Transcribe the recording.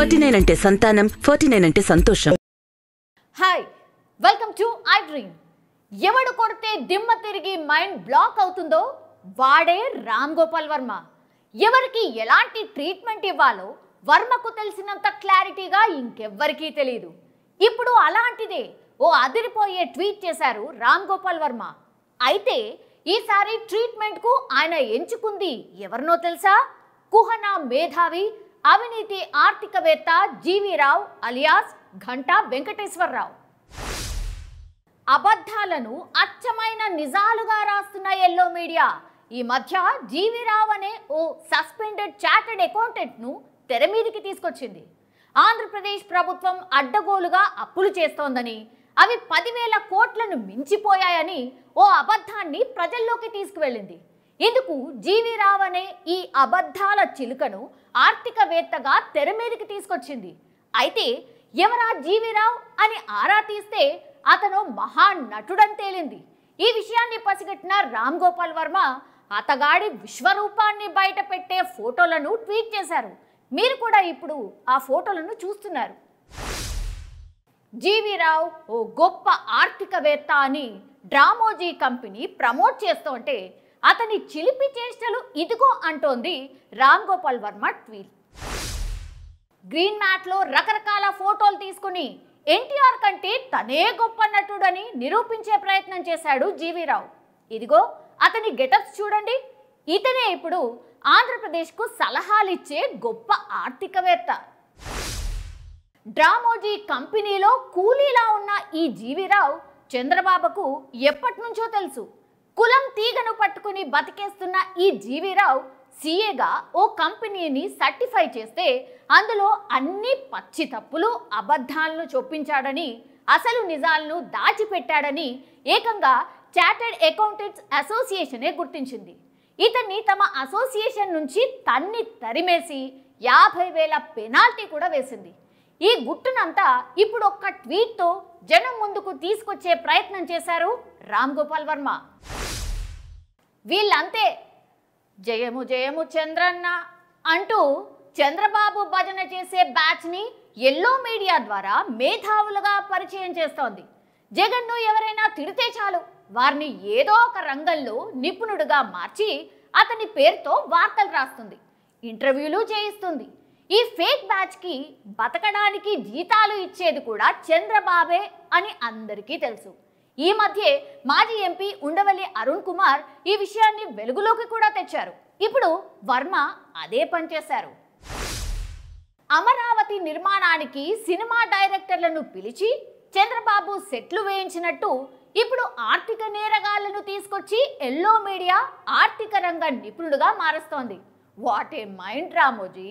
forty nine అంటే సంతానం forty nine అంటే సంతోషం hi welcome to I dream ఎవడు కొడితే దిమ్మ తిరిగి మైండ్ బ్లాక్ అవుతుందో వాడే రామ్ గోపాల్ వర్మ ఎవరికి ఎలాంటి ట్రీట్మెంట్ ఇవ్వాలో వర్మకు తెలిసినంత క్లారిటీగా ఇంకెవ్వరికీ తెలియదు ఇప్పుడు అలాంటిదే ఓ అదిరిపోయే ట్వీట్ చేశారు రామ్ గోపాల్ వర్మ అయితే ఈసారి ట్రీట్మెంట్కు ఆయన ఎంచుకుంది ఎవరినో తెలుసా కుహనా మేధావి అవినీతి ఆర్థికవేత్త జీవీరావు అలియాస్ ఘంటా వెంకటేశ్వరరావు అబద్ధాలను అచ్చమైన నిజాలుగా రాస్తున్న ఎల్లో మీడియా ఈ మధ్య జీవీరావు అనే ఓ సస్పెండెడ్ చార్టెడ్ అకౌంటెంట్ను తెర మీదకి తీసుకొచ్చింది ఆంధ్రప్రదేశ్ ప్రభుత్వం అడ్డగోలుగా అప్పులు చేస్తోందని అవి పదివేల కోట్లను మించిపోయాయని ఓ అబద్ధాన్ని ప్రజల్లోకి తీసుకువెళ్ళింది ఇందుకు జీవి రావ్ అనే ఈ అబద్ధాల చిలుకను ఆర్థికవేత్తగా తెర మీదకి తీసుకొచ్చింది అయితే ఎవరా జీవిరావు అని ఆరా తీస్తే అతను మహాన్ నటుడని తేలింది ఈ విషయాన్ని పసిగట్టిన రామ్ గోపాల్ వర్మ అతగాడి విశ్వరూపాన్ని బయట పెట్టే ఫోటోలను ట్వీట్ చేశారు మీరు కూడా ఇప్పుడు ఆ ఫోటోలను చూస్తున్నారు జీవిరావు ఓ గొప్ప ఆర్థికవేత్త అని డ్రామోజీ కంపెనీ ప్రమోట్ చేస్తూ ఉంటే అతని చిలిపి చేష్టలు ఇదిగో అంటోంది రామ్ గోపాల్ వర్మ ట్వీట్ గ్రీన్ మ్యాట్లో రకరకాల ఫోటోలు తీసుకుని ఎన్టీఆర్ కంటే తనే గొప్ప నటుడని నిరూపించే ప్రయత్నం చేశాడు జీవీరావు ఇదిగో అతని గెటప్స్ చూడండి ఇతనే ఇప్పుడు ఆంధ్రప్రదేశ్కు సలహాలిచ్చే గొప్ప ఆర్థికవేత్త డ్రామోజీ కంపెనీలో కూలీలా ఉన్న ఈ జీవీరావు చంద్రబాబుకు ఎప్పటి నుంచో తెలుసు కులం తీగను పట్టుకుని బతికేస్తున్న ఈ జీవీరావు సీఏగా ఓ కంపెనీని సర్టిఫై చేస్తే అందులో అన్ని పచ్చి తప్పులు అబద్ధాలను చొప్పించాడని అసలు నిజాలను దాచిపెట్టాడని ఏకంగా చార్టర్డ్ అకౌంటెంట్స్ అసోసియేషనే గుర్తించింది ఇతన్ని తమ అసోసియేషన్ నుంచి తన్ని తరిమేసి యాభై వేల పెనాల్టీ కూడా వేసింది ఈ గుట్టునంతా ఇప్పుడు ఒక్క ట్వీట్తో జనం ముందుకు తీసుకొచ్చే ప్రయత్నం చేశారు రామ్ గోపాల్ వర్మ వీళ్ళంతే జయము జయము చంద్రన్న అంటూ చంద్రబాబు భజన చేసే బ్యాచ్ని ఎల్లో మీడియా ద్వారా మేధావులుగా పరిచయం చేస్తోంది జగన్ను ఎవరైనా తిడితే చాలు వారిని ఏదో ఒక రంగంలో నిపుణుడుగా మార్చి అతని పేరుతో వార్తలు రాస్తుంది ఇంటర్వ్యూలు చేయిస్తుంది ఈ ఫేక్ బ్యాచ్కి బతకడానికి జీతాలు ఇచ్చేది కూడా చంద్రబాబే అని అందరికీ తెలుసు ఈ మధ్యే మాజీ ఎంపీ ఉండవల్లి అరుణ్ కుమార్ ఈ విషయాన్ని వెలుగులోకి కూడా తెచ్చారు ఇప్పుడు వర్మ అదే పనిచేశారు అమరావతి నిర్మాణానికి సినిమా డైరెక్టర్లను పిలిచి చంద్రబాబు సెట్లు వేయించినట్టు ఇప్పుడు ఆర్థిక నేరగాళ్లను తీసుకొచ్చి ఎల్లో మీడియా ఆర్థిక రంగ నిపుణుడుగా మారుస్తోంది వాట్ ఏ మైండ్ రామోజీ